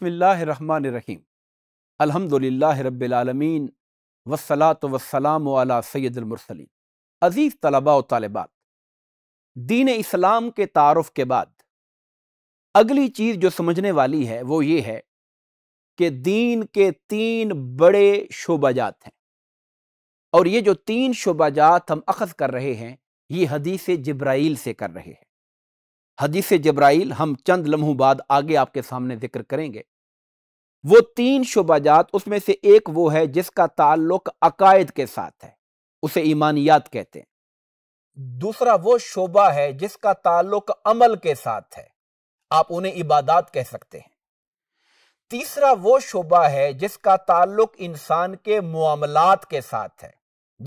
बसमीम अलहमदिल्ला रबालमीन वसलात वसलाम अला सैदुलमरसलिन अज़ीज़ तलबा व तलबात दीन इस्लाम के तारफ़ के बाद अगली चीज़ जो समझने वाली है वो ये है कि दीन के तीन बड़े शोबाजात हैं और ये जो तीन शोबाजात हम अखज़ कर रहे हैं ये हदीस जब्राइल से कर रहे हैं हदीस जब्राइल हम चंद लम्हों बाद आगे आपके सामने जिक्र करेंगे वो तीन शुबाजात उसमें से एक वो है जिसका ताल्लुक अकायद के साथ है उसे ईमानियात कहते हैं दूसरा वो शोबा है जिसका ताल्लुक अमल के साथ है आप उन्हें इबादत कह सकते हैं तीसरा वो शोबा है जिसका ताल्लुक इंसान के मामलात के साथ है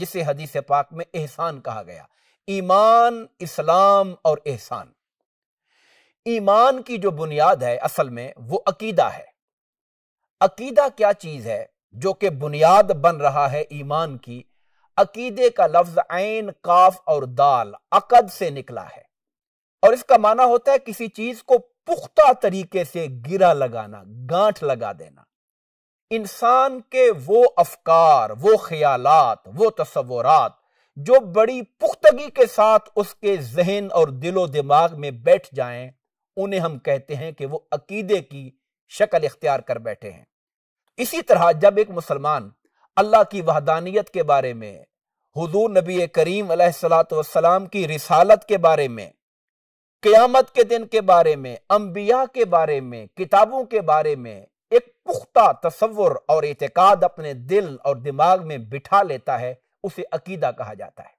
जिसे हदीस पाक में एहसान कहा गया ईमान इस्लाम और एहसान ईमान की जो बुनियाद है असल में वो अकीदा है अकीदा क्या चीज़ है जो कि बुनियाद बन रहा है ईमान की अकीदे का लफ्ज ऐन काफ और दाल अकद से निकला है और इसका माना होता है किसी चीज को पुख्ता तरीके से गिरा लगाना गांठ लगा देना इंसान के वो अफकार वो ख्यालात वो तस्वरत जो बड़ी पुख्तगी के साथ उसके जहन और दिलो दिमाग में बैठ जाएं उन्हें हम कहते हैं कि वो अकीदे की शक्ल इख्तियार कर बैठे हैं इसी तरह जब एक मुसलमान अल्लाह की वहदानियत के बारे में हजूर नबी करीम सलाम की रिसालत के बारे में क़यामत के दिन के बारे में अम्बिया के बारे में किताबों के बारे में एक पुख्ता तस्वुर और एतकाद अपने दिल और दिमाग में बिठा लेता है उसे अकीदा कहा जाता है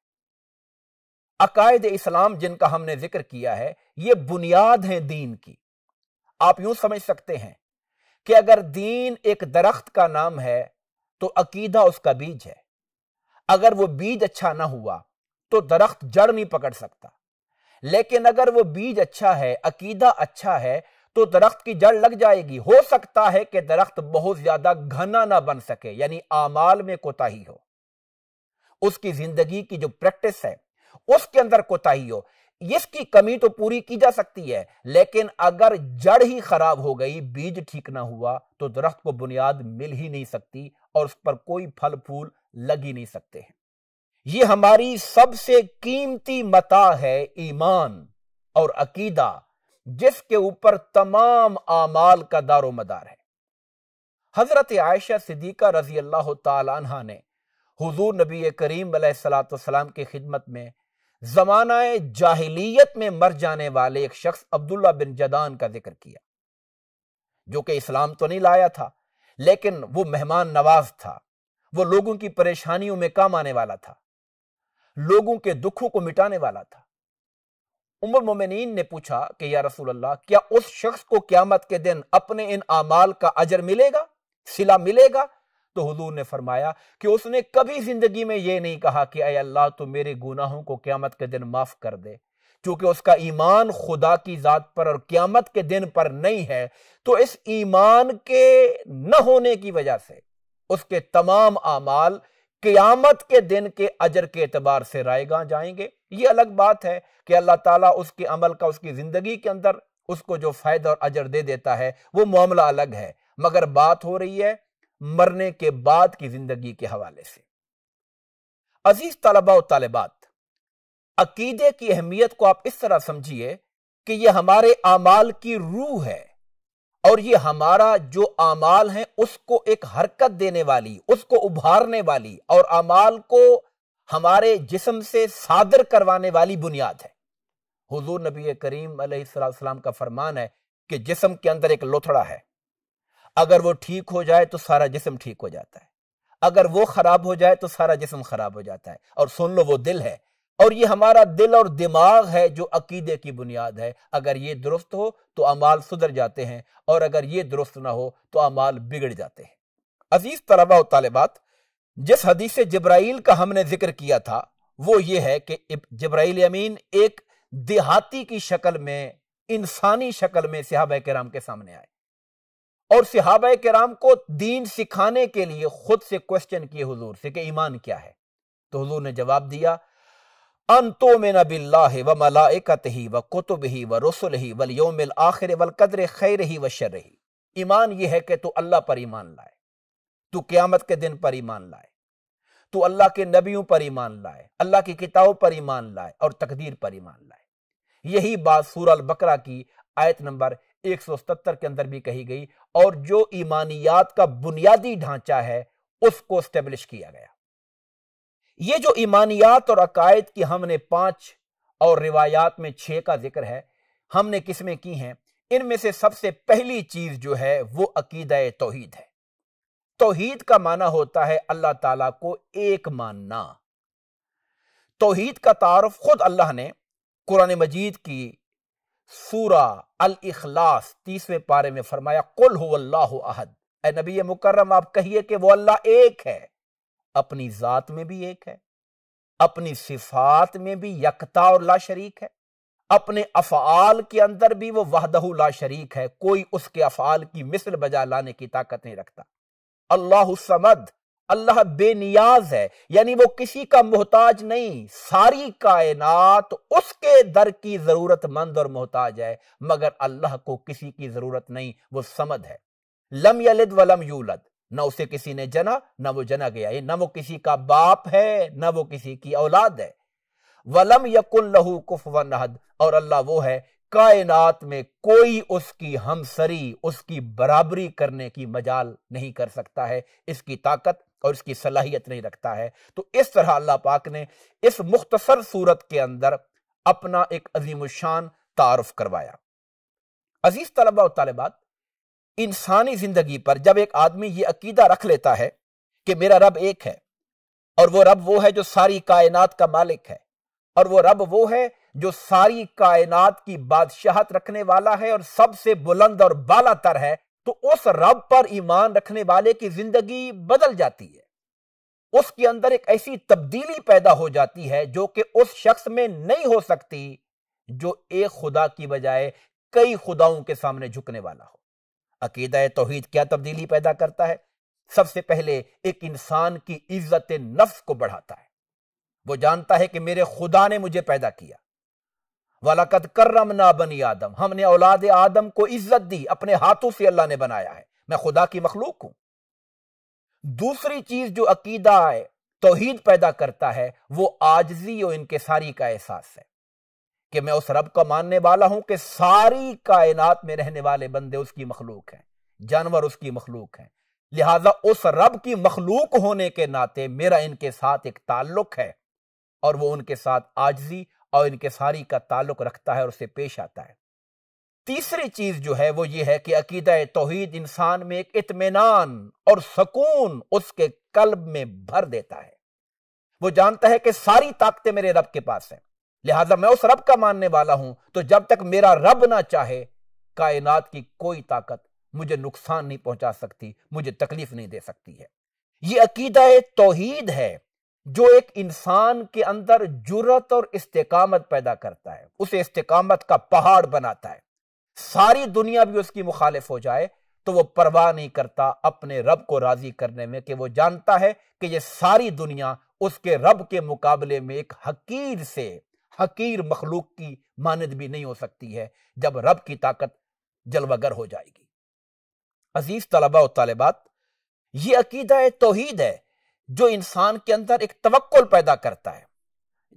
अकायद इस्लाम जिनका हमने जिक्र किया है ये बुनियाद हैं दीन की आप यूं समझ सकते हैं कि अगर दीन एक दरख्त का नाम है तो अकीदा उसका बीज है अगर वो बीज अच्छा ना हुआ तो दरख्त जड़ नहीं पकड़ सकता लेकिन अगर वो बीज अच्छा है अकीदा अच्छा है तो दरख्त की जड़ लग जाएगी हो सकता है कि दरख्त बहुत ज्यादा घना ना बन सके यानी आमाल में कोताही हो उसकी जिंदगी की जो प्रैक्टिस है उसके अंदर कोताही हो इसकी कमी तो पूरी की जा सकती है लेकिन अगर जड़ ही खराब हो गई बीज ठीक ना हुआ तो दरख्त को बुनियाद मिल ही नहीं सकती और उस पर कोई फल फूल लग ही नहीं सकते हैं ये हमारी सबसे कीमती मता है ईमान और अकीदा जिसके ऊपर तमाम आमाल का दारो मदार है हजरत आयशा सिद्दीका रजी अल्लाह तला ने हुजूर नबी करीम सलाम की खिदमत में ज़माना जाहिलियत में मर जाने वाले एक शख्स अब्दुल्ला बिन जदान का जिक्र किया जो कि इस्लाम तो नहीं लाया था लेकिन वो मेहमान नवाज था वो लोगों की परेशानियों में काम आने वाला था लोगों के दुखों को मिटाने वाला था उमर मोमिन ने पूछा कि या रसूल अल्लाह क्या उस शख्स को क्यामत के दिन अपने इन आमाल का अजर मिलेगा सिला मिलेगा तो हजूर ने फरमाया कि उसने कभी जिंदगी में यह नहीं कहा कि अय अल्लाह तो मेरे गुनाहों को क्यामत के दिन माफ़ कर दे चूंकि उसका ईमान खुदा की ज़ात पर और क्यामत के दिन पर नहीं है तो इस ईमान के न होने की वजह से उसके तमाम अमाल क्यामत के दिन के अजर के एतबार से रायगा जाएंगे ये अलग बात है कि अल्लाह ताला उसके अमल का उसकी ज़िंदगी के अंदर उसको जो फ़ायदा और अजर दे देता है वो मामला अलग है मगर बात हो रही है मरने के बाद की जिंदगी के हवाले से अजीज तलबा तलबात अकीदे की अहमियत को आप इस तरह समझिए कि यह हमारे अमाल की रूह है और ये हमारा जो अमाल है उसको एक हरकत देने वाली उसको उभारने वाली और अमाल को हमारे जिसम से सादर करवाने वाली बुनियाद है हुजूर नबी करीम का फरमान है कि जिसम के अंदर एक लोथड़ा है अगर वो ठीक हो जाए तो सारा जिसम ठीक हो जाता है अगर वो खराब हो जाए तो सारा जिसम खराब हो जाता है और सुन लो वो दिल है और ये हमारा दिल और दिमाग है जो अकीदे की बुनियाद है अगर ये दुरुस्त हो तो अमाल सुधर जाते हैं और अगर ये दुरुस्त ना हो तो अमाल बिगड़ जाते हैं अजीज तलबा और तालिबात जिस हदीस जब्राइल का हमने जिक्र किया था वो ये है कि जब्राइल अमीन एक देहाती की शक्ल में इंसानी शक्ल में सिहाब कराम के सामने आए और के कराम को दीन सिखाने के लिए खुद से क्वेश्चन किए हजूर से कि ईमान क्या है तो हजूर ने जवाब दिया अंतो में नबिल्ला व मलाकत ही व कुतुब ही व रसुल ही वल योम आखिर वल कदर खैर ही व शर रही ईमान यह है कि तू अल्लाह पर ईमान लाए तू क़्यामत के दिन पर ईमान लाए तू अल्लाह के नबियों पर ईमान लाए अल्लाह की किताबों पर ईमान लाए और तकदीर पर ईमान लाए यही बात सूरल बकरा की आयत नंबर 177 के अंदर भी कही गई और जो ईमानियात का बुनियादी ढांचा है उसको स्टेब्लिश किया गया ये जो ईमानियात और अकायद की हमने पांच और रिवायात में छह का जिक्र है हमने किसमें की हैं इनमें से सबसे पहली चीज जो है वो अकीद तोहीद है तोहीद का माना होता है अल्लाह ताला को एक मानना तोहीद का तारफ खुद अल्लाह ने कुरान मजीद की सूरा अल इखलास तीसवें पारे में फरमाया कुल अहद ए नबी मुकर्रम आप कहिए कि वो अल्लाह एक है अपनी जात में भी एक है अपनी सिफात में भी यकता और ला शरीक है अपने अफ़ाल के अंदर भी वो वहदहू ला शरीक है कोई उसके अफ़ाल की मिसल बजा लाने की ताकत नहीं रखता अल्लाह समद अल्लाह बेनियाज है यानी वो किसी का मोहताज नहीं सारी कायनात उसके दर की जरूरतमंद और मोहताज है मगर अल्लाह को किसी की जरूरत नहीं वो समद है लम यलिद व लम यूलद न उसे किसी ने जना ना वो जना गया ये ना वो किसी का बाप है ना वो किसी की औलाद है वलम यकुल लहू कुफवन हद और अल्लाह वो है कायनात में कोई उसकी हमसरी उसकी बराबरी करने की मजाल नहीं कर सकता है इसकी ताकत और इसकी सलाहियत नहीं रखता है तो इस तरह अल्लाह पाक ने इस मुख्तसर सूरत के अंदर अपना एक अजीम शान तारफ करवाया अजीज तलबा तलबात इंसानी जिंदगी पर जब एक आदमी ये अकीदा रख लेता है कि मेरा रब एक है और वो रब वो है जो सारी कायनात का मालिक है और वो रब वो है जो सारी कायनात की बादशाहत रखने वाला है और सबसे बुलंद और बाला तर है तो उस रब पर ईमान रखने वाले की जिंदगी बदल जाती है उसके अंदर एक ऐसी तब्दीली पैदा हो जाती है जो कि उस शख्स में नहीं हो सकती जो एक खुदा की बजाय कई खुदाओं के सामने झुकने वाला हो अकीदा तोहहीद क्या तब्दीली पैदा करता है सबसे पहले एक इंसान की इज्जत नफ्स को बढ़ाता है वो जानता है कि मेरे खुदा ने मुझे पैदा किया वलकद करम ना बनी आदम हमने औलाद आदम को इज्जत दी अपने हाथों से अल्लाह ने बनाया है मैं खुदा की मखलूक हूं दूसरी चीज जो अकीदा है तोहीद पैदा करता है वो आजजी और इनके सारी का एहसास है कि मैं उस रब का मानने वाला हूं कि सारी कायनात में रहने वाले बंदे उसकी मखलूक हैं जानवर उसकी मखलूक हैं लिहाजा उस रब की मखलूक होने के नाते मेरा इनके साथ एक ताल्लुक है और वो उनके साथ आजजी और इनकसारी का ताल्लुक रखता है और उसे पेश आता है तीसरी चीज जो है वो ये है कि अकीद तोहहीद इंसान में एक इतमान और सुकून उसके कल्ब में भर देता है वो जानता है कि सारी ताकतें मेरे रब के पास हैं लिहाजा मैं उस रब का मानने वाला हूं तो जब तक मेरा रब ना चाहे कायनात की कोई ताकत मुझे नुकसान नहीं पहुंचा सकती मुझे तकलीफ नहीं दे सकती है ये अकीदा तोहीद है जो एक इंसान के अंदर जुरत और इस्तेकामत पैदा करता है उसे इस्तेकामत का पहाड़ बनाता है सारी दुनिया भी उसकी मुखालिफ हो जाए तो वो परवाह नहीं करता अपने रब को राजी करने में कि वो जानता है कि ये सारी दुनिया उसके रब के मुकाबले में एक हकीर से हकीर मखलूक की मानद भी नहीं हो सकती है जब रब की ताकत जलवागर हो जाएगी अजीज तलबा और तालिबात ये अकीदा तोहीद है जो इंसान के अंदर एक तवक्ल पैदा करता है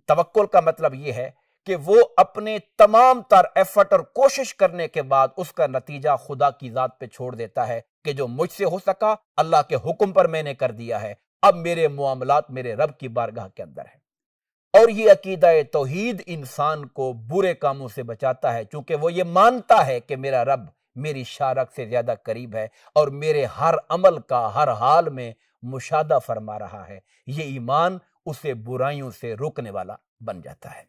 तवक्ल का मतलब यह है कि वो अपने तमाम तर एफर्ट और कोशिश करने के बाद उसका नतीजा खुदा की जात पे छोड़ देता है कि जो मुझसे हो सका अल्लाह के हुक्म पर मैंने कर दिया है अब मेरे मामला मेरे रब की बारगाह के अंदर है और ये अकीदा तोहीद इंसान को बुरे कामों से बचाता है चूंकि वो ये मानता है कि मेरा रब मेरी शारक से ज्यादा करीब है और मेरे हर अमल का हर हाल में मुशादा फरमा रहा है ये ईमान उसे बुराइयों से रोकने वाला बन जाता है